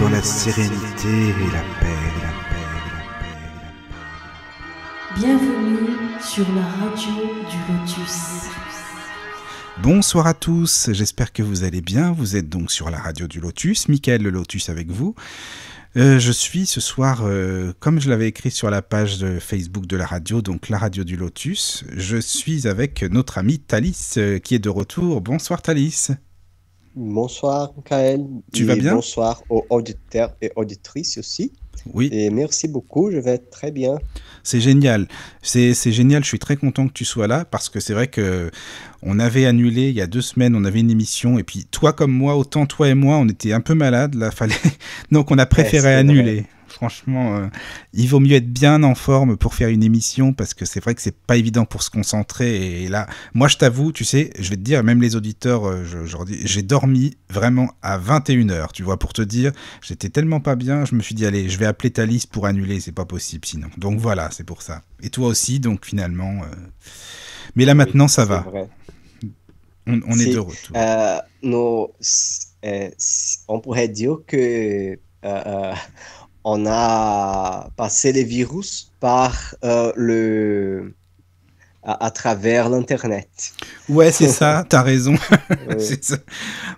dans la sérénité et la paix, la paix, la paix. Bienvenue sur la radio du lotus. Bonsoir à tous, j'espère que vous allez bien. Vous êtes donc sur la radio du Lotus, Michael le Lotus avec vous. Euh, je suis ce soir, euh, comme je l'avais écrit sur la page de Facebook de la radio, donc la radio du Lotus, je suis avec notre amie Thalys euh, qui est de retour. Bonsoir Thalys. Bonsoir, Kael. Tu vas bien Bonsoir aux auditeurs et auditrices aussi. Oui. Et merci beaucoup, je vais très bien. C'est génial. C'est génial, je suis très content que tu sois là parce que c'est vrai que on avait annulé il y a deux semaines, on avait une émission et puis toi comme moi, autant toi et moi, on était un peu malades, là, fallait... Donc on a préféré annuler. Franchement, euh, il vaut mieux être bien en forme pour faire une émission parce que c'est vrai que c'est pas évident pour se concentrer. Et là, moi, je t'avoue, tu sais, je vais te dire, même les auditeurs, euh, j'ai dormi vraiment à 21h, tu vois, pour te dire, j'étais tellement pas bien, je me suis dit, allez, je vais appeler Thalys pour annuler, c'est pas possible sinon. Donc voilà, c'est pour ça. Et toi aussi, donc finalement. Euh, mais là, maintenant, ça va. On, est, heureux. de retour. on pourrait dire que on a passé les virus par euh, le à, travers l'internet. Ouais, c'est ça, t'as raison.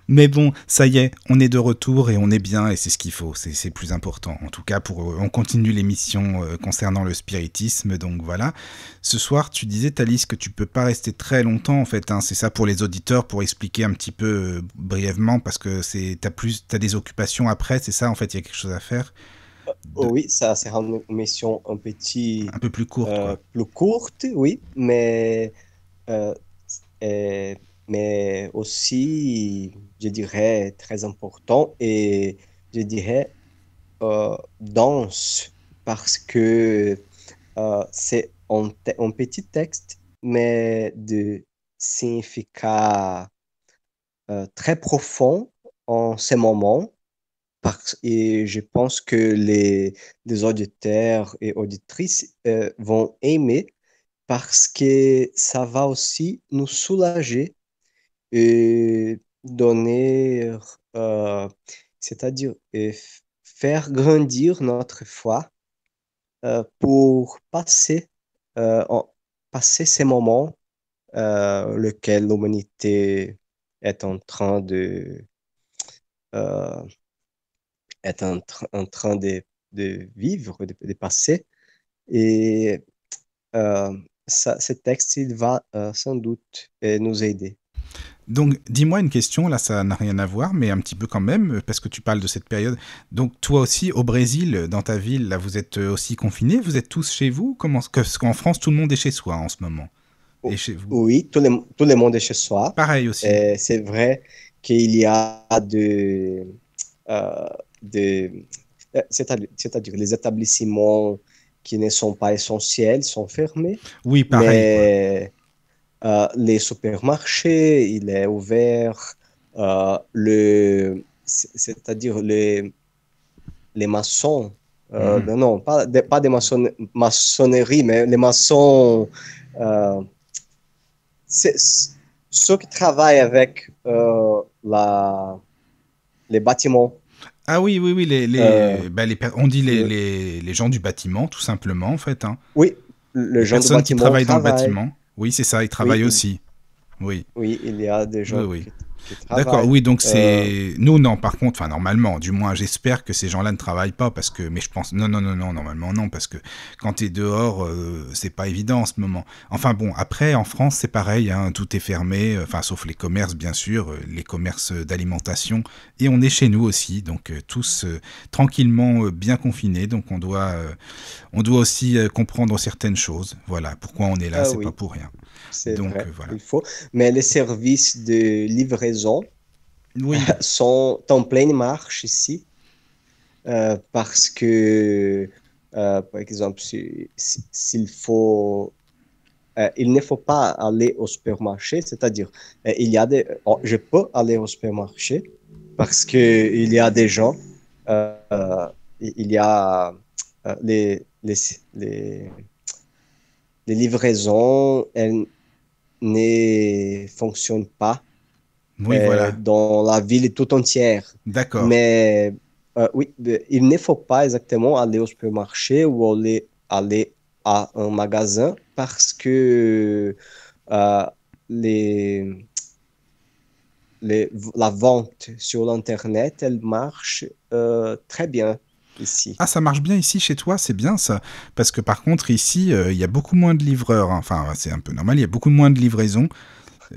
Mais bon, ça y est, on est de retour et on est bien et c'est ce qu'il faut, c'est plus important. En tout cas, pour on continue l'émission euh, concernant le spiritisme, donc voilà. Ce soir, tu disais, Thalys, que tu peux pas rester très longtemps en fait. Hein. c'est ça pour les auditeurs, pour expliquer un petit peu euh, brièvement, parce que tu as des occupations après, c'est ça en fait, il y a quelque chose à faire oui, ça sera une mission un petit... Un peu plus courte. Euh, plus courte, oui, mais, euh, mais aussi, je dirais, très important et je dirais euh, dense parce que c'est un, un, petit texte, mais de significat très profond en ce moment et je pense que les, auditeurs et auditrices euh, vont aimer parce que ça va aussi nous soulager et donner, euh, c'est-à-dire faire grandir notre foi euh, pour passer, en, passer ces moments euh, l'humanité est en train de, est en, train de, vivre, de, passer. Et euh, ce texte, il va euh, sans doute euh, nous aider. Donc, dis-moi une question, là, ça n'a rien à voir, mais un petit peu quand même, parce que tu parles de cette période. Donc, toi aussi, au Brésil, dans ta ville, là, vous êtes aussi confiné. vous êtes tous chez vous Comment, Parce qu'en France, tout le monde est chez soi en ce moment. Oh, Et chez Oui, tout le, monde est chez soi. Pareil aussi. c'est vrai qu'il y a de, des, euh, c'est-à-dire les établissements qui ne sont pas essentiels sont fermés. Oui, pareil. Euh, les supermarchés, il est ouvert. Euh, le, c'est-à-dire les, les maçons. Hmm. Ben non, pas, pas des maçonneries, mais les maçons. ceux qui travaillent avec la, les bâtiments. Ah oui, oui, oui, les, euh, bah, on dit les, gens du bâtiment, tout simplement, en fait. Hein. Oui, le les gens qui travaillent dans le bâtiment. Oui, c'est ça, ils travaillent aussi. Oui. Oui, il y a des gens oui. D'accord, oui, donc c'est. Euh, nous, non, par contre, enfin, normalement, du moins, j'espère que ces gens-là ne travaillent pas, parce que. Mais je pense. Non, non, non, non, normalement, non, parce que quand tu es dehors, euh, c'est pas évident en ce moment. Enfin, bon, après, en France, c'est pareil, hein, tout est fermé, euh, enfin, sauf les commerces, bien sûr, les commerces d'alimentation, et on est chez nous aussi, donc tous tranquillement bien confinés, donc on doit, on doit aussi comprendre certaines choses, voilà, pourquoi on est là, ah c'est pas pour rien. C'est Donc, euh, il faut. Mais les services de livraison sont en pleine marche ici. Euh, parce que, euh, par exemple, s'il faut, il ne faut pas aller au supermarché, c'est-à-dire, il y a des, oh, je peux aller au supermarché parce que il y a des gens, il y a les les livraisons, elles ne fonctionnent pas. Euh, dans la ville tout entière. D'accord. Mais euh, oui, il ne faut pas exactement aller au supermarché ou aller, aller à un magasin parce que euh, la vente sur l'Internet, elle marche très bien. Ah, ça marche bien ici chez toi, c'est bien ça. Parce que par contre, ici, euh, il y a beaucoup moins de livreurs. Hein. Enfin, c'est un peu normal, il y a beaucoup moins de livraisons.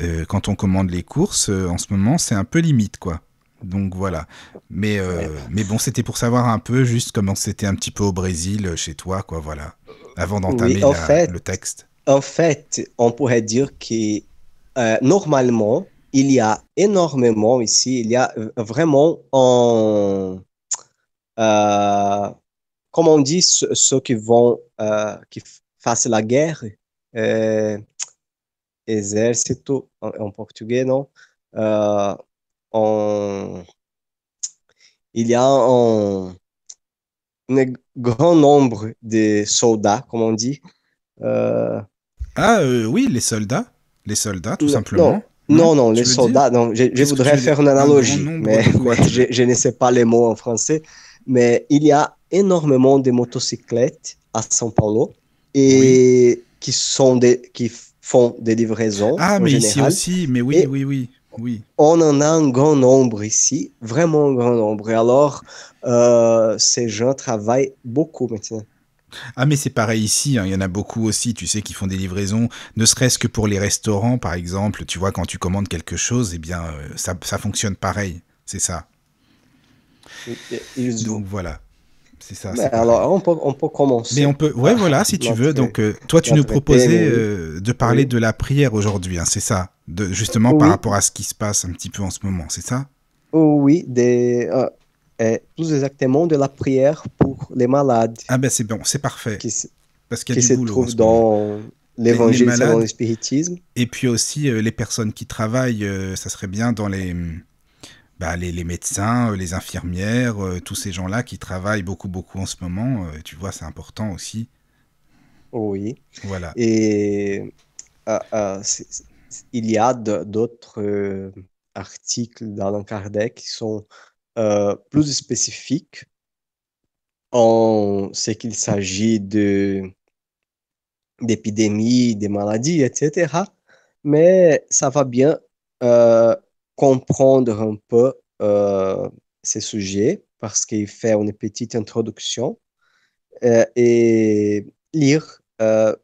Euh, quand on commande les courses, euh, en ce moment, c'est un peu limite, quoi. Donc voilà. Mais, mais bon, c'était pour savoir un peu juste comment c'était un petit peu au Brésil chez toi, quoi, voilà. Avant d'entamer le texte. En fait, on pourrait dire que normalement, il y a énormément ici, il y a vraiment en euh, comme on dit, ceux qui vont, euh, qui fassent la guerre, euh, exército, en, en, portugais, non? il y a un, grand nombre de soldats, comme on dit. Ah oui, les soldats, les soldats, tout simplement. Non, non, hein, les soldats. Non, je, voudrais faire une analogie, mais, je, ne sais pas les mots en français mais il y a énormément de motocyclettes à São Paulo et qui sont des qui font des livraisons. Ah, mais ici aussi, mais oui, oui, oui, oui. On en a un grand nombre ici, vraiment un grand nombre. Et alors, euh, ces gens travaillent beaucoup maintenant. Ah mais c'est pareil ici, hein. il y en a beaucoup aussi, tu sais, qui font des livraisons, ne serait-ce que pour les restaurants par exemple, tu vois, quand tu commandes quelque chose, eh bien euh, ça fonctionne pareil, c'est ça. Donc voilà. C'est ça. Ben, alors, on peut, on peut, commencer. Mais on peut, ouais, voilà, si tu veux. Donc, euh, toi, tu nous proposais euh, de parler de la prière aujourd'hui, hein, c'est ça de, Justement, par rapport à ce qui se passe un petit peu en ce moment, c'est ça oh, Oui, des, euh, eh, plus exactement de la prière pour les malades. Ah ben c'est bon, c'est parfait. Parce qu'il y a se trouve dans l'évangile dans le spiritisme. Et puis aussi euh, les personnes qui travaillent, ça serait bien dans les bah, les, médecins, euh, les infirmières, euh, tous ces gens-là qui travaillent beaucoup, beaucoup en ce moment. Euh, tu vois, c'est important aussi. Oui. Voilà. Et il y a d'autres articles dans Kardec qui sont plus spécifiques en sait qu'il s'agit de d'épidémies, des maladies, etc. Mais ça va bien comprendre un peu euh, ces sujets parce qu'il fait une petite introduction euh, et lire euh,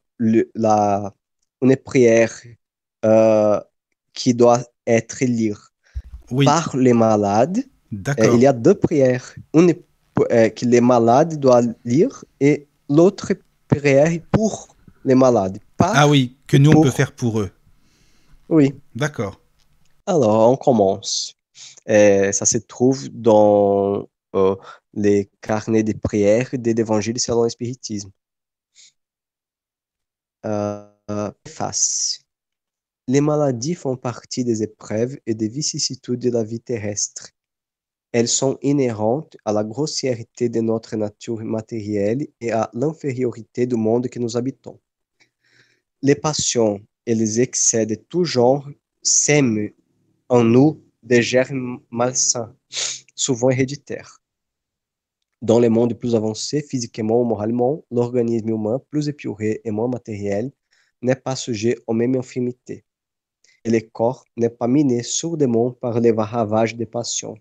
la, une prière euh, qui doit être lue par les malades. il y a deux prières, une que les malades doivent lire et l'autre prière pour les malades. ah oui, que nous on peut faire pour eux. Oui. D'accord. Alors, on commence. Euh, ça se trouve dans euh, les carnets de prières de l'Évangile selon le spiritisme. Euh, face. Les maladies font partie des épreuves et des vicissitudes de la vie terrestre. Elles sont inhérentes à la grossièreté de notre nature matérielle et à l'infériorité du monde que nous habitons. Les passions et les excès de tout genre s'aiment en nous des germes malsains, souvent héréditaires. Dans les mondes plus avancés physiquement ou moralement, l'organisme humain plus épuré et moins matériel n'est pas sujet aux mêmes infirmités. Et le corps n'est pas miné sourdement par les ravages des passions.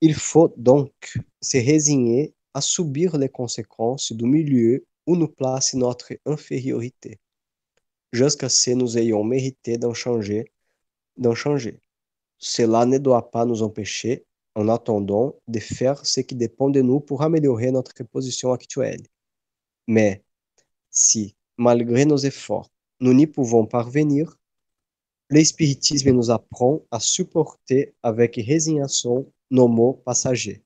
Il faut donc se résigner à subir les conséquences du milieu où nous place notre infériorité, jusqu'à ce que nous ayons mérité d'en changer d'en changer. Cela ne doit pas nous empêcher, en attendant, de faire ce qui dépend de nous pour améliorer notre position actuelle. Mais si, malgré nos efforts, nous n'y pouvons parvenir, l'espiritisme nous apprend à supporter avec résignation nos maux passagers.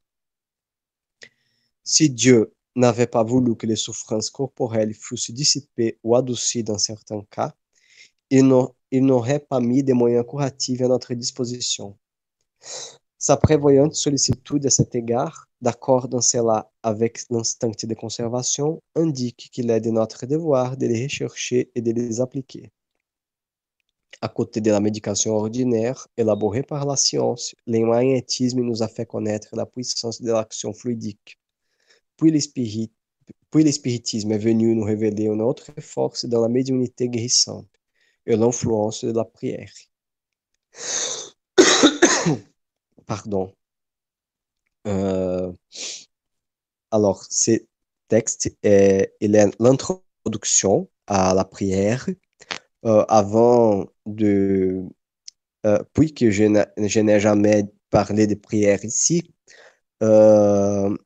Si Dieu n'avait pas voulu que les souffrances corporelles fussent dissipées ou adoucies dans certains cas, il, il n'aurait pas mis des moyens curatifs à notre disposition. Sa prévoyante sollicitude à cet égard, d'accord dans cela avec l'instinct de conservation, indique qu'il est de notre devoir de les rechercher et de les appliquer. À côté de la médication ordinaire, élaborée par la science, le magnétisme nous a fait connaître la puissance de l'action fluidique. Puis l'espiritisme est venu nous révéler une autre force dans la médiumnité guérissante. et l'influence de la prière. Pardon. Euh, alors, ce texte est, il est l'introduction à la prière euh, avant de... Euh, puis que je n'ai jamais parlé de prière ici, euh,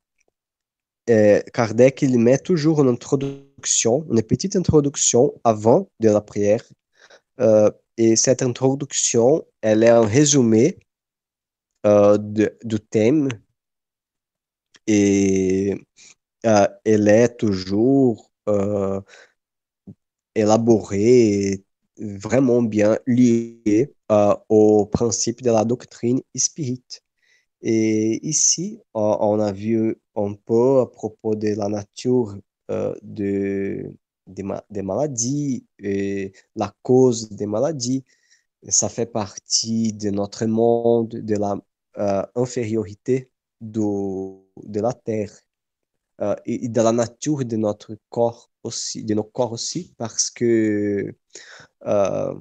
et Kardec, il met toujours une introduction, une petite introduction avant de la prière euh, et cette introduction, elle est un résumé euh, du thème et euh, elle est toujours élaborée et vraiment bien liée au principe de la doctrine spirite. Et ici, on a vu un peu à propos de la nature de des, maladies, et la cause des maladies. Ça fait partie de notre monde, de la euh, infériorité de la terre euh, et, de la nature de notre corps aussi, de nos corps aussi, parce que euh,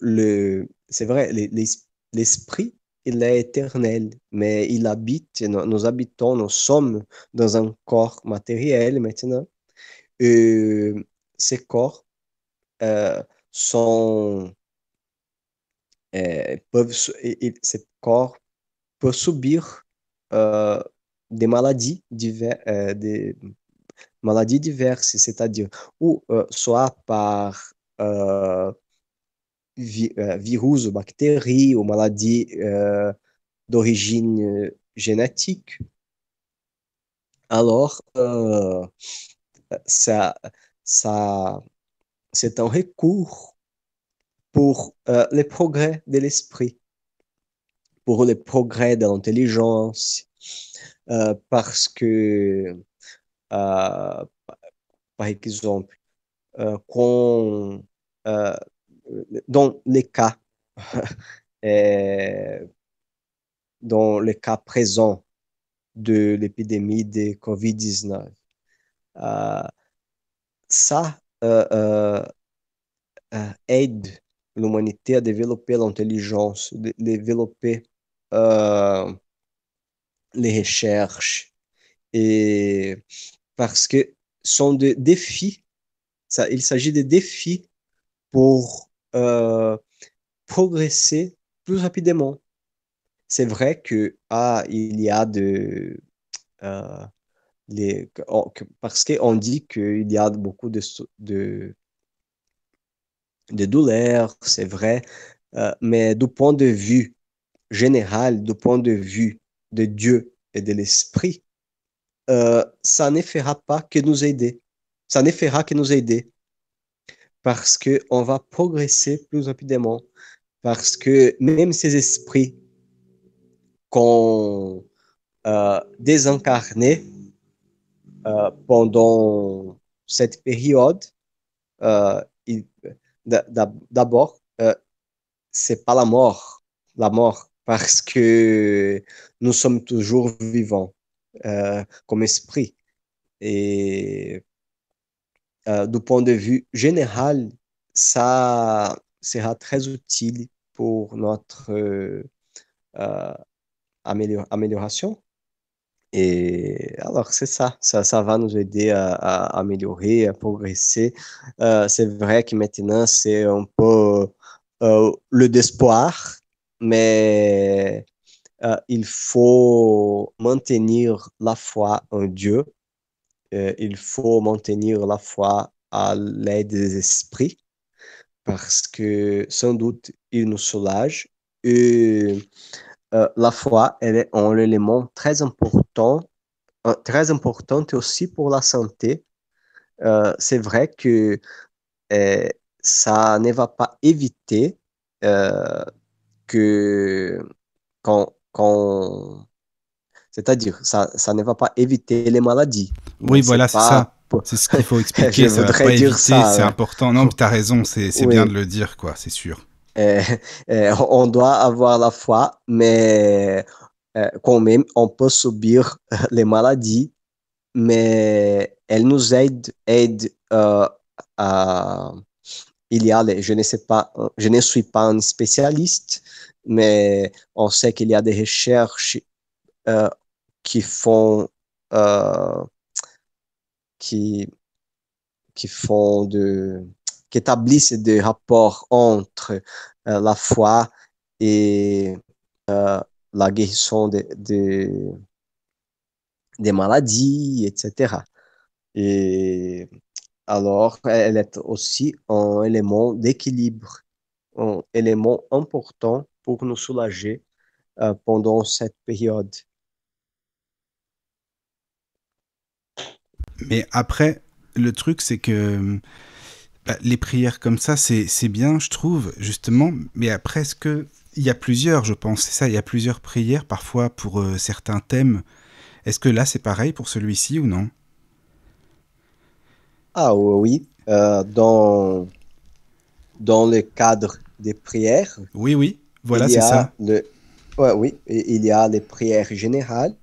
le, c'est vrai, l'esprit, il est éternel, mais il habite, nous habitons, nous sommes dans un corps matériel maintenant ces corps euh, sont euh, peuvent ces corps peuvent subir euh, des maladies diverses, des maladies diverses, c'est-à-dire ou soit par virus ou bactéries ou maladies d'origine génétique. Alors, c'est un recours pour euh, les progrès de l'esprit, pour les progrès de l'intelligence, euh, parce que, euh, par exemple, dans les cas, dans le cas présent de l'épidémie de COVID-19, euh, ça euh, euh, aide l'humanité à développer l'intelligence, développer les recherches, et parce que sont des défis, ça, il s'agit des défis pour progresser plus rapidement. C'est vrai que ah, il y a de, les, parce qu'on dit qu'il y a beaucoup de, de, douleurs, c'est vrai, euh, mais du point de vue général, du point de vue de Dieu et de l'Esprit, euh, ça ne fera pas que nous aider. Ça ne fera que nous aider parce qu'on va progresser plus rapidement, parce que même ces esprits qu'on euh, euh, pendant cette période, euh, d'abord, euh, c'est pas la mort, la mort, parce que nous sommes toujours vivants euh, comme esprit. Et du point de vue général, ça sera très utile pour notre amélioration et alors, c'est ça. ça. va nous aider à, améliorer, à progresser. Euh, c'est vrai que maintenant, c'est un peu euh, le désespoir, mais euh, il faut maintenir la foi en Dieu. il faut maintenir la foi à l'aide des esprits, parce que sans doute, il nous soulage. Et la foi, elle est un élément très important euh, très importante aussi pour la santé. Euh, c'est vrai que euh, ça ne va pas éviter que quand, c'est-à-dire ça, ça ne va pas éviter les maladies. Oui, voilà, c'est ça. C'est ce qu'il faut expliquer. c'est important. Non, tu as raison, c'est bien de le dire, quoi, c'est sûr. on doit avoir la foi, mais euh, quand même, on peut subir euh, les maladies, mais elles nous aident aide euh, à... Il y a, je ne sais pas, je ne suis pas un spécialiste, mais on sait qu'il y a des recherches qui font qui qui font de qui établissent des rapports entre la foi et la guérison des de, maladies, etc. Et alors, elle est aussi un élément d'équilibre, un élément important pour nous soulager euh, pendant cette période. Mais après, le truc, c'est que bah, les prières comme ça, c'est bien, je trouve, justement. Mais après, est-ce que il y a plusieurs, je pense, c'est ça, il y a plusieurs prières parfois pour euh, certains thèmes. Est-ce que là c'est pareil pour celui-ci ou non Ah oui, euh, dans, dans le cadre des prières. Oui, oui, voilà, c'est ça. oui, il y a les prières générales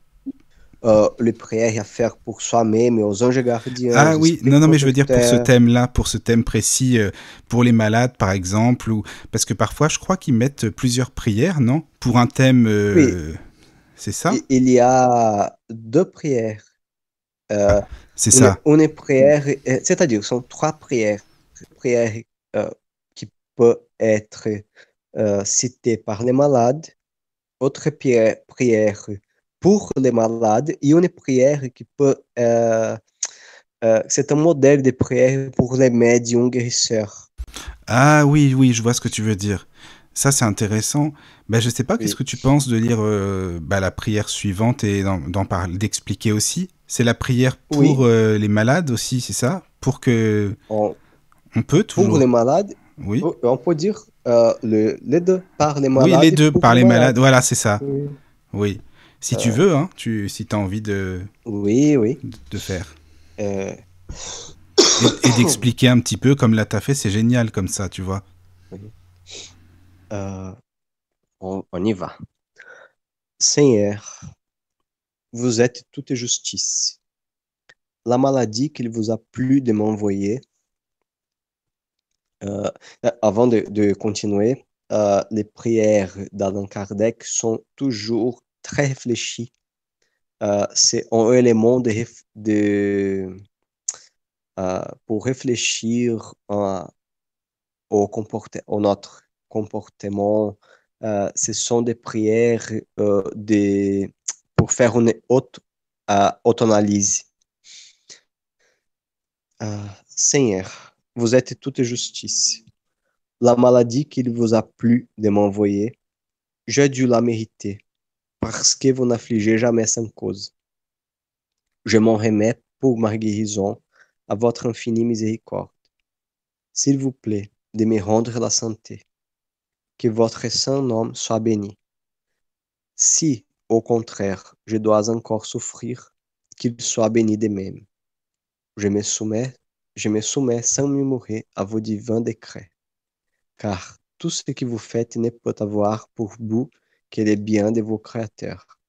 euh, les prières à faire pour soi-même et aux anges gardiens. Ah oui, non, non, mais je veux dire pour ce thème-là, pour ce thème précis, euh, pour les malades par exemple, ou parce que parfois je crois qu'ils mettent plusieurs prières, non Pour un thème. Euh, c'est ça Il y a deux prières. Ah, c'est ça. Une, prière, c'est-à-dire sont trois prières. prière qui peut être citée par les malades, autre prière pour les malades et une prière qui peut. Euh, euh, c'est un modèle de prière pour les médiums guérisseurs. Ah oui, oui, je vois ce que tu veux dire. Ça, c'est intéressant. ben je ne sais pas, qu'est-ce que tu penses de lire euh, ben, la prière suivante et d'en parler, d'expliquer aussi C'est la prière pour les malades aussi, c'est ça Pour que. On... peut toujours. Pour les malades Oui. On peut dire les deux, par les malades. Oui, les deux, par les malades, voilà, c'est ça. oui. Si tu euh, veux, hein, tu, si tu as envie de, oui, oui. de faire. Euh. Et, d'expliquer un petit peu comme là tu as fait, c'est génial comme ça, tu vois. Euh, on, y va. Seigneur, vous êtes toute justice. La maladie qu'il vous a plu de m'envoyer. avant de, continuer, les prières d'Alan Kardec sont toujours très réfléchi. Euh, c'est un élément de, euh, pour réfléchir euh, au, comportement, au notre comportement. ce sont des prières pour faire une haute analyse Seigneur, vous êtes toute justice. La maladie qu'il vous a plu de m'envoyer, j'ai dû la mériter parce que vous n'affligez jamais sans cause. Je m'en remets pour ma guérison à votre infinie miséricorde. S'il vous plaît de me rendre la santé, que votre saint nom soit béni. Si, au contraire, je dois encore souffrir, qu'il soit béni de même. Je me soumets, je me soumets sans à vos divins décrets, car tout ce que vous faites ne peut avoir pour bout les biens de vos créateurs.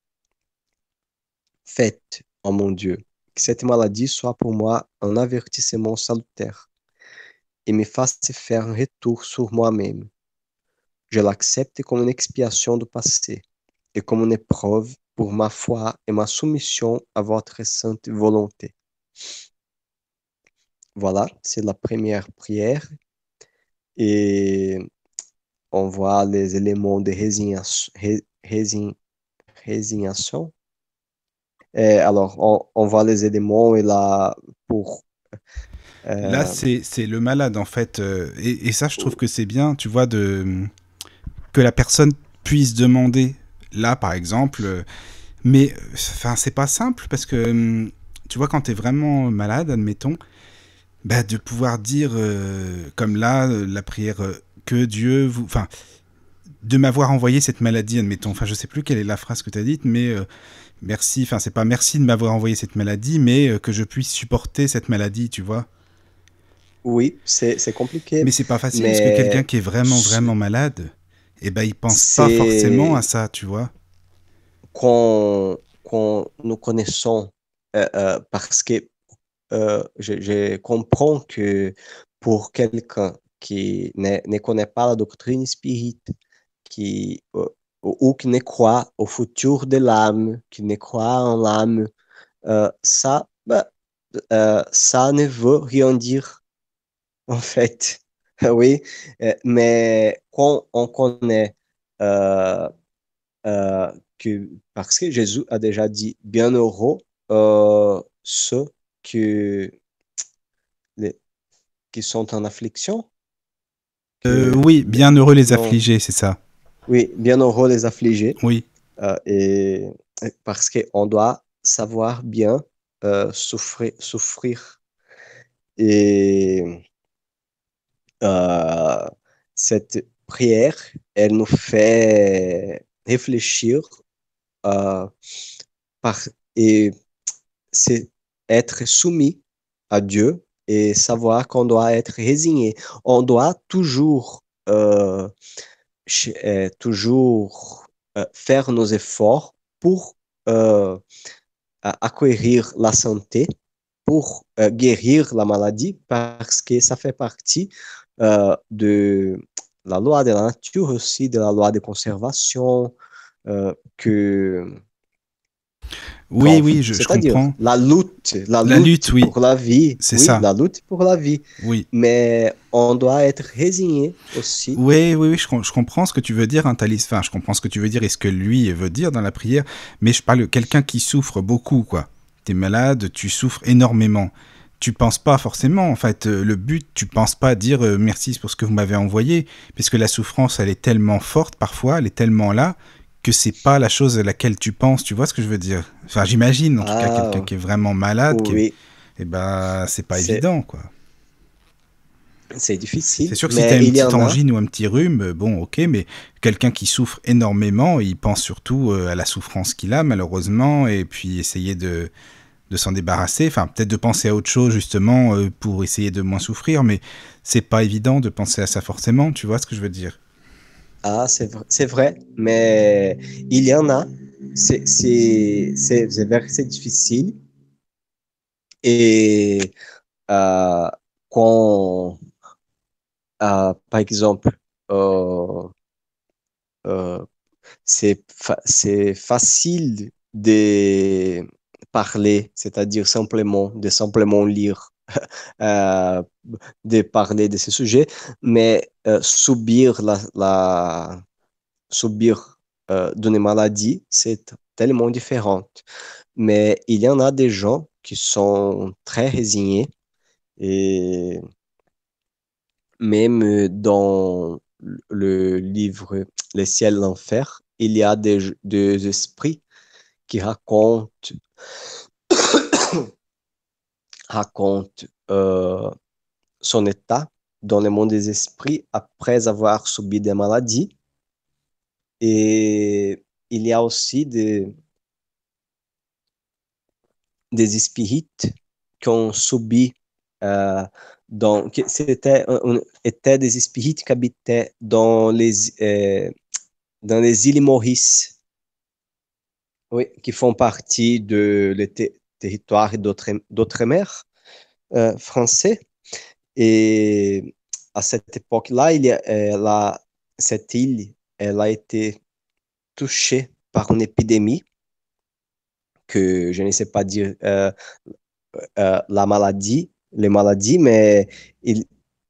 Faites, ô oh mon Dieu, que cette maladie soit pour moi un avertissement salutaire et me fasse faire un retour sur moi-même. Je l'accepte comme une expiation du passé et comme une épreuve pour ma foi et ma soumission à votre sainte volonté. Voilà, c'est la première prière. Et on voit les éléments de résignation. Et alors, on, voit les éléments et là, pour. Euh, là, c'est le malade, en fait. Euh, et, ça, je trouve que c'est bien, tu vois, de, que la personne puisse demander. Là, par exemple. Euh, mais, enfin, c'est pas simple parce que, tu vois, quand t'es vraiment malade, admettons, bah, de pouvoir dire, comme là, la prière que Dieu vous. Enfin, de m'avoir envoyé cette maladie, admettons. Enfin, je sais plus quelle est la phrase que tu as dite, mais euh, merci. Enfin, c'est pas merci de m'avoir envoyé cette maladie, mais euh, que je puisse supporter cette maladie, tu vois. Oui, c'est compliqué. Mais c'est pas facile parce que quelqu'un qui est vraiment, vraiment malade, eh ben, il pense pas forcément à ça, tu vois. Quand, nous connaissons, euh, parce que je comprends que pour quelqu'un qui ne, connaît pas la doctrine spirituelle qui, ou, qui ne croit au futur de l'âme, qui ne croit en l'âme, euh, ça, bah, euh, ça ne veut rien dire, en fait. oui, euh, mais quand on connaît que, parce que Jésus a déjà dit, bien heureux ceux les, qui sont en affliction, euh, oui, bien heureux les affligés, c'est ça. Oui, bien heureux les affligés. Oui. Euh, et, parce parce qu'on doit savoir bien euh, souffrir, souffrir. Et cette prière, elle nous fait réfléchir et c'est être soumis à Dieu et savoir qu'on doit être résigné. On doit toujours, euh, euh, toujours euh, faire nos efforts pour acquérir la santé, pour guérir la maladie, parce que ça fait partie de la loi de la nature aussi, de la loi de conservation que oui, oui, je, comprends. La lutte, la, lutte, oui. pour la vie. C'est ça. La lutte pour la vie. Oui. Mais on doit être résigné aussi. Oui, oui, oui, je, comprends ce que tu veux dire, un hein, Enfin, je comprends ce que tu veux dire et ce que lui veut dire dans la prière. Mais je parle de quelqu'un qui souffre beaucoup, quoi. Tu es malade, tu souffres énormément tu penses pas forcément, en fait, euh, le but, tu penses pas dire euh, merci pour ce que vous m'avez envoyé, puisque la souffrance, elle est tellement forte parfois, elle est tellement là, que c'est pas la chose à laquelle tu penses, tu vois ce que je veux dire Enfin, j'imagine en tout cas ah. quelqu'un qui est vraiment malade, et qui eh ben c'est pas évident quoi. C'est difficile. C'est sûr que si t'as une petite angine ou un petit rhume, euh, bon, ok, mais quelqu'un qui souffre énormément, il pense surtout euh, à la souffrance qu'il a, malheureusement, et puis essayer de, de s'en débarrasser. Enfin, peut-être de penser à autre chose, justement, euh, pour essayer de moins souffrir, mais c'est pas évident de penser à ça forcément, tu vois ce que je veux dire ah, c'est vrai, mais il y en a. C'est c'est difficile. Et euh, quand, euh, par exemple, euh, c'est facile de parler, c'est-à-dire simplement, de simplement lire. de parler de ce sujet, mais euh, subir la, la subir euh, d'une maladie, c'est tellement différent. Mais il y en a des gens qui sont très résignés et même dans le livre les ciels l'enfer, il y a des, des esprits qui racontent racontent euh, son état dans le monde des esprits après avoir subi des maladies. Et il y a aussi des, des spirites qui ont subi, euh, c'était, des spirites qui habitaient dans les, euh, dans les îles Maurice, qui font partie du territoire d'autres, d'autres mers euh, français. Et à cette époque-là, eh, cette île, elle a été touchée par une épidémie que je ne sais pas dire eh, eh, la maladie, les maladies, mais il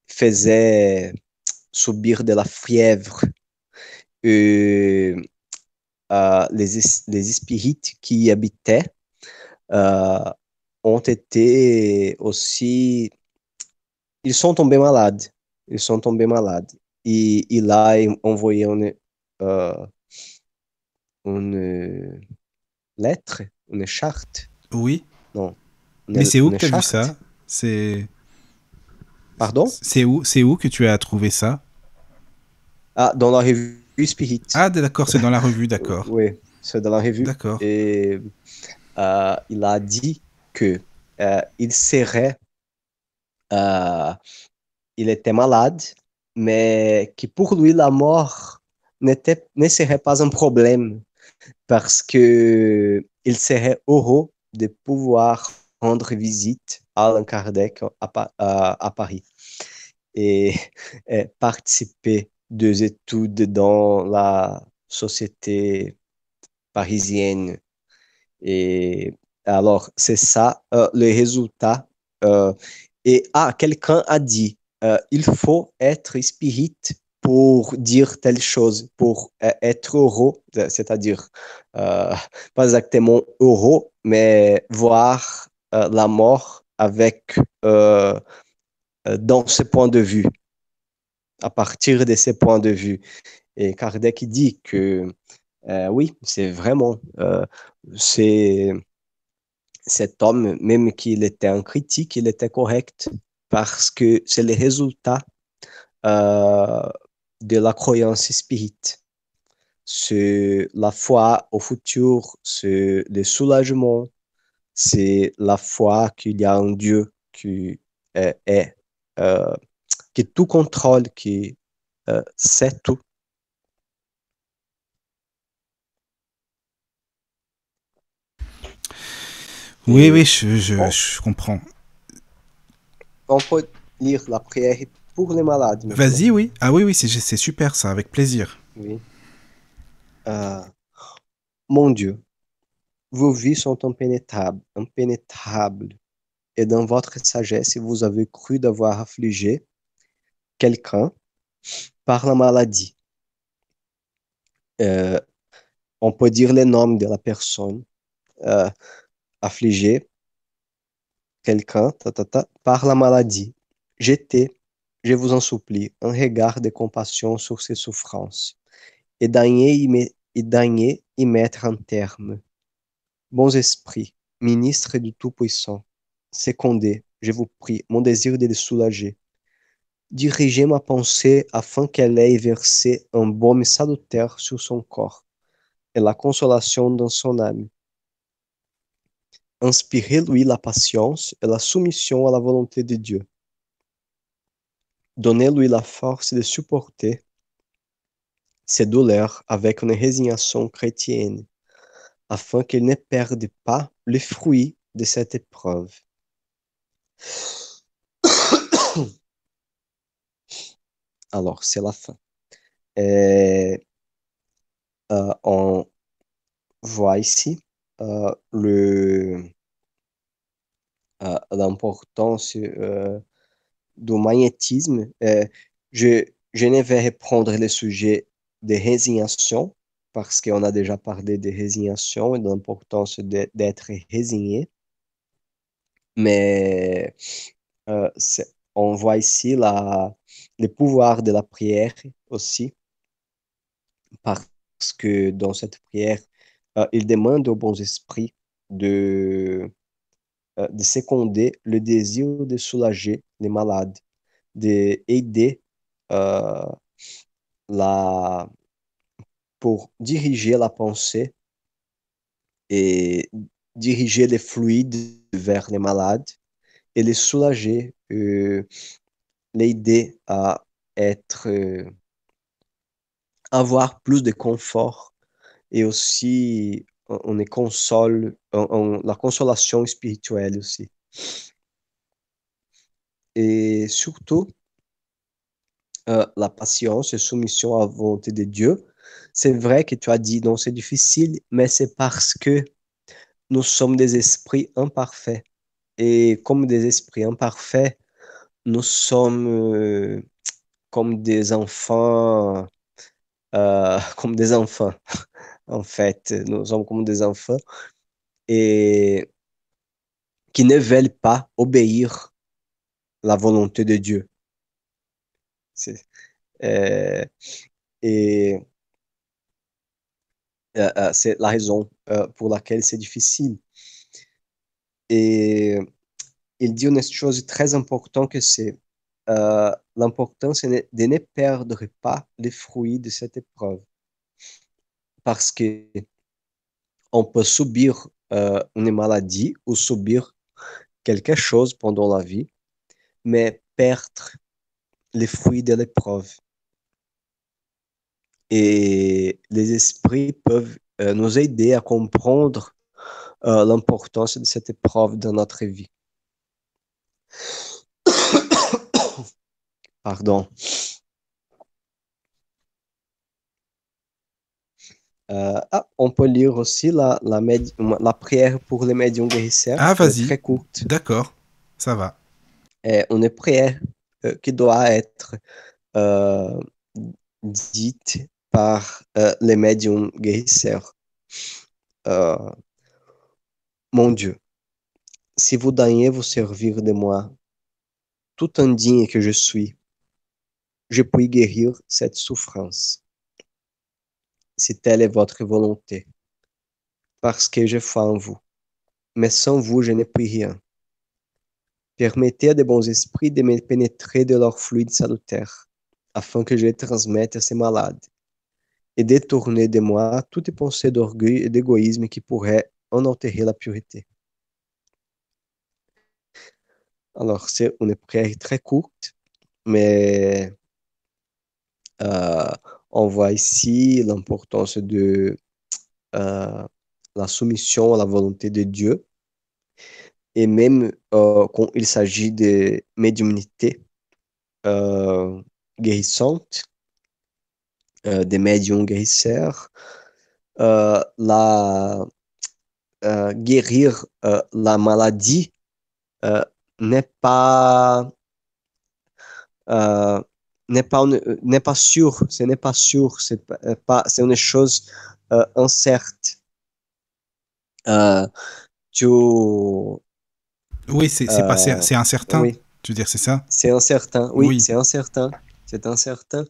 faisait subir de la fièvre. Et, les, les qui y habitaient ont été aussi ils sont tombés malades. Ils sont tombés malades. Et, et là, envoyé euh, une, lettre, une charte. Oui. Non. Mais c'est où que tu as vu ça C'est. Pardon C'est où, où que tu as trouvé ça Ah, dans la revue Spirit. Ah, d'accord, c'est dans la revue, d'accord. oui, c'est dans la revue. D'accord. Et euh, il a dit que euh, il serait euh, il était malade, mais que pour lui, la mort n'était, ne serait pas un problème parce que il serait heureux de pouvoir rendre visite à Allan Kardec à, à, Paris et, participer des études dans la société parisienne. Et alors, c'est ça euh, le résultat. Euh, et ah, quelqu'un a dit, euh, il faut être spirit pour dire telle chose, pour euh, être heureux, c'est-à-dire euh, pas exactement heureux, mais voir la mort avec dans ce point de vue, à partir de ce point de vue. Et Kardec dit que oui, c'est vraiment c'est cet homme, même qu'il était un critique, il était correct parce que c'est le résultat euh, de la croyance spirite. C'est la foi au futur, c'est le soulagement, c'est la foi qu'il y a un Dieu qui est, euh, qui tout contrôle, qui euh, sait tout. Oui, oui, je, comprends. On peut lire la prière pour les malades. Vas-y, oui. Ah oui, oui, c'est super ça, avec plaisir. Oui. Euh, mon Dieu, vos vies sont impénétrables, et dans votre sagesse, vous avez cru d'avoir affligé quelqu'un par la maladie. Euh, on peut dire les noms de la personne. Euh, Affligé, quelqu'un par la maladie. Jetez, je vous en supplie, un regard de compassion sur ses souffrances et daignez y, y mettre un terme. Bons esprits, ministres du Tout-Puissant, secondez, je vous prie, mon désir de les soulager. Dirigez ma pensée afin qu'elle ait versé un baume salutaire sur son corps et la consolation dans son âme inspirez-lui la patience et la soumission à la volonté de Dieu. Donnez-lui la force de supporter ses douleurs avec une résignation chrétienne, afin qu'il ne perde pas le fruit de cette épreuve. Alors, c'est la fin. Euh, on voit ici euh, le euh, l'importance euh, du magnétisme. je, je ne vais reprendre le sujet de résignation parce qu'on a déjà parlé de résignation et de l'importance d'être résigné. Mais on voit ici la, le pouvoir de la prière aussi, parce que dans cette prière, euh, il demande aux bons esprits euh, de, seconder le désir de soulager les malades, d'aider euh, la, pour diriger la pensée et diriger les fluides vers les malades et les soulager, euh, l'aider à être, avoir plus de confort et aussi on, est console, la consolation spirituelle aussi. Et surtout, euh, la patience et soumission à la volonté de Dieu. C'est vrai que tu as dit, non, c'est difficile, mais c'est parce que nous sommes des esprits imparfaits. Et comme des esprits imparfaits, nous sommes euh, comme des enfants, euh, comme des enfants en fait. Nous sommes comme des enfants et qui ne veulent pas obéir la volonté de Dieu. Euh, et euh, euh, c'est la raison pour laquelle c'est difficile. Et il dit une chose très importante que c'est l'importance de ne perdre pas les fruits de cette épreuve parce que on peut subir euh, une maladie ou subir quelque chose pendant la vie, mais perdre les fruits de l'épreuve. Et les esprits peuvent euh, nous aider à comprendre euh, l'importance de cette épreuve dans notre vie. Pardon. Euh, ah, on peut lire aussi la, la, prière pour les médiums guérisseurs. Ah, vas-y. Très courte. D'accord, ça va. Et une prière euh, qui doit être euh, dite par les médiums guérisseurs. mon Dieu, si vous daignez vous servir de moi, tout indigne que je suis, je puis guérir cette souffrance si telle est votre volonté, parce que je fais en vous. Mais sans vous, je ne puis rien. Permettez à des bons esprits de me pénétrer de leur fluide salutaire, afin que je les transmette à ces malades, et détourner de moi les pensées d'orgueil et d'égoïsme qui pourraient en enterrer la pureté. Alors, c'est une prière très courte, mais euh, on voit ici l'importance de euh, la soumission à la volonté de Dieu. Et même euh, quand il s'agit de médiumnité euh, guérissante, des médiums guérisseurs, la, guérir la maladie n'est pas n'est pas, euh, n'est pas sûr, ce n'est pas sûr, c'est euh, pas, c'est une chose euh, incerte. Euh, tu... Oui, c'est, c'est, pas, c'est, incertain. Tu veux dire, c'est ça C'est incertain, oui, c'est incertain. C'est incertain.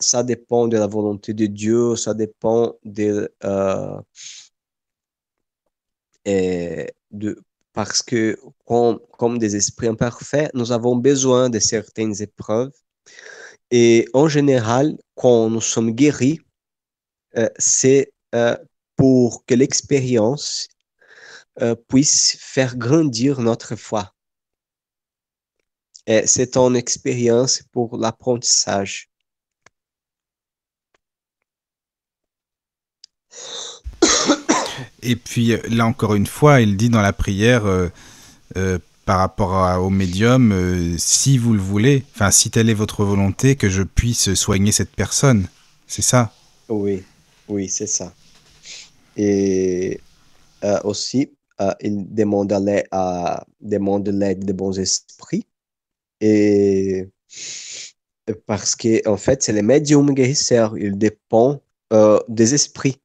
ça dépend de la volonté de Dieu, ça dépend de, et de parce que comme, comme des esprits imparfaits, nous avons besoin de certaines épreuves et en général, quand nous sommes guéris, euh, c'est euh, pour que l'expérience euh, puisse faire grandir notre foi. c'est une expérience pour l'apprentissage. Et puis là encore une fois, il dit dans la prière, par rapport au médium, euh, si vous le voulez, enfin si telle est votre volonté, que je puisse soigner cette personne. C'est ça Oui, oui, c'est ça. Et euh, aussi, euh, il demande l'aide à des bons esprits. Et parce que en fait, c'est les médiums guérisseur, il dépend des esprits.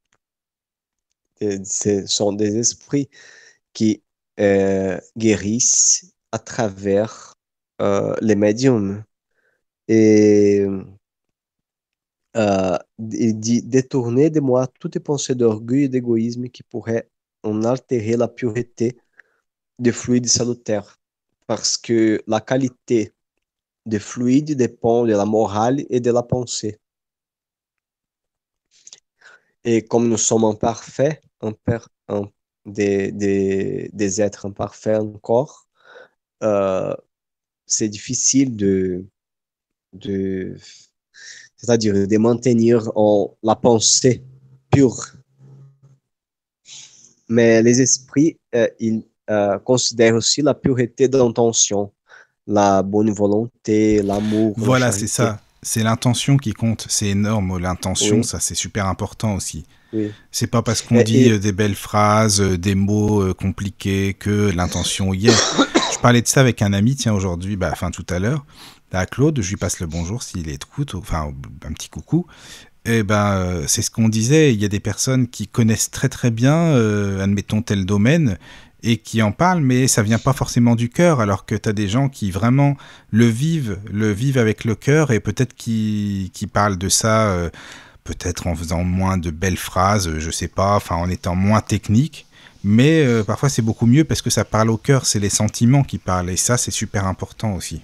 ce sont des esprits qui euh, guérissent à travers euh, les médiums. Et, euh, détourner de moi toutes les pensées d'orgueil et d'égoïsme qui pourraient en altérer la pureté des fluides salutaires. Parce que la qualité des fluides dépend de la morale et de la pensée. Et comme nous sommes imparfaits, des, êtres imparfaits encore, euh, c'est difficile de, c'est-à-dire de maintenir en, la pensée pure. Mais les esprits, euh, ils euh, considèrent aussi la pureté d'intention, la bonne volonté, l'amour. Voilà, c'est ça. C'est l'intention qui compte. C'est énorme, l'intention, ça c'est super important aussi. C'est pas parce qu'on euh, dit euh, des belles phrases, euh, des mots compliqués que l'intention y est. je parlais de ça avec un ami, tiens, aujourd'hui, bah, enfin tout à l'heure, à bah, Claude, je lui passe le bonjour s'il écoute, enfin un petit coucou. et eh ben, c'est ce qu'on disait. Il y a des personnes qui connaissent très très bien, admettons tel domaine, et qui en parlent, mais ça vient pas forcément du cœur. Alors que tu as des gens qui vraiment le vivent, le vivent avec le cœur, et peut-être qui, qui parlent de ça peut-être en faisant moins de belles phrases, euh, je sais pas, enfin en étant moins technique. Mais euh, parfois c'est beaucoup mieux parce que ça parle au cœur, c'est les sentiments qui parlent et ça c'est super important aussi.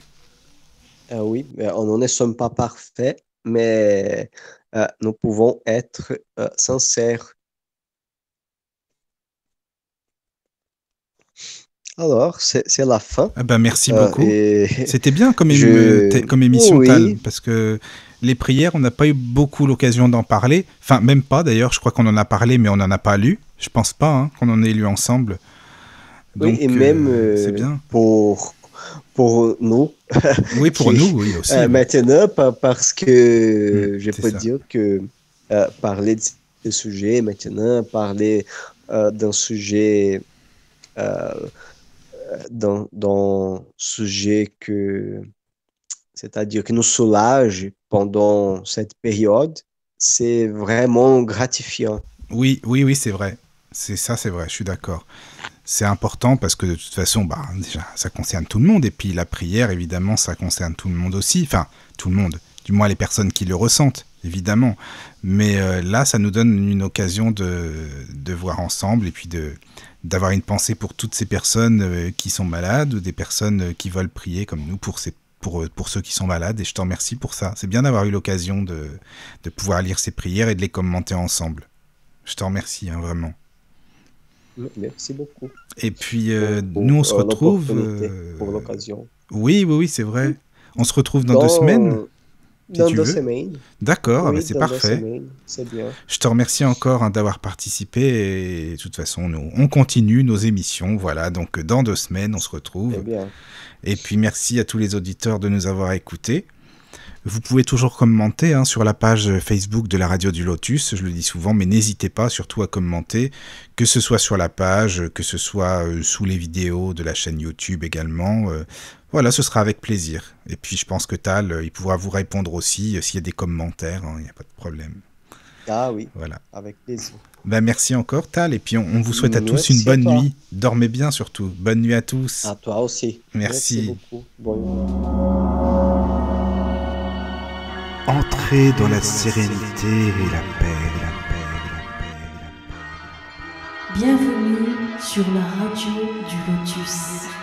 Euh, oui, on ne sommes pas parfaits, mais nous pouvons être sincères Alors, c'est la fin. Ah bah, merci euh, beaucoup. C'était bien comme, comme émission, parce que les prières, on n'a pas eu beaucoup l'occasion d'en parler. Enfin, même pas d'ailleurs, je crois qu'on en a parlé, mais on n'en a pas lu. Je pense pas hein, qu'on en ait lu ensemble. Donc, et même euh, euh, bien. pour, pour nous. oui, pour nous, oui aussi. Maintenant, hein, parce que mmh, je peux dire que parler de sujet maintenant, parler d'un sujet dans un sujet que, c'est-à-dire que nous soulage pendant cette période, c'est vraiment gratifiant. Oui, oui, oui, c'est vrai. C'est ça, c'est vrai, je suis d'accord. C'est important parce que de toute façon, bah, déjà, ça concerne tout le monde. Et puis la prière, évidemment, ça concerne tout le monde aussi. Enfin, tout le monde, du moins les personnes qui le ressentent, évidemment. Mais euh, là, ça nous donne une occasion de, de voir ensemble et puis de, d'avoir une pensée pour toutes ces personnes euh, qui sont malades, ou des personnes euh, qui veulent prier comme nous pour ces pour, euh, pour, ceux qui sont malades et je t'en remercie pour ça. C'est bien d'avoir eu l'occasion de, pouvoir lire ces prières et de les commenter ensemble. Je t'en remercie hein, vraiment. Merci beaucoup. Et puis nous on se retrouve pour l'occasion. Oui oui oui c'est vrai. On se retrouve dans deux semaines dans deux semaines D'accord, ah bah, c'est parfait. Je te remercie encore hein, d'avoir participé. Et de toute façon, nous, on continue nos émissions. Voilà, donc dans deux semaines, on se retrouve. Eh et puis merci à tous les auditeurs de nous avoir écoutés. Vous pouvez toujours commenter hein, sur la page Facebook de la radio du Lotus, je le dis souvent, mais n'hésitez pas surtout à commenter, que ce soit sur la page, que ce soit euh, sous les vidéos de la chaîne YouTube également. Euh, voilà, ce sera avec plaisir. Et puis je pense que Tal, euh, il pourra vous répondre aussi s'il y a des commentaires, hein, il n'y a pas de problème. Ah oui, voilà. avec plaisir. Ben, merci encore Tal, et puis on, vous souhaite à tous une bonne nuit. Dormez bien surtout. Bonne nuit à tous. À toi aussi. Merci. beaucoup. Entrez dans la sérénité et la paix, la paix, la paix, la paix. Bienvenue sur la radio du lotus.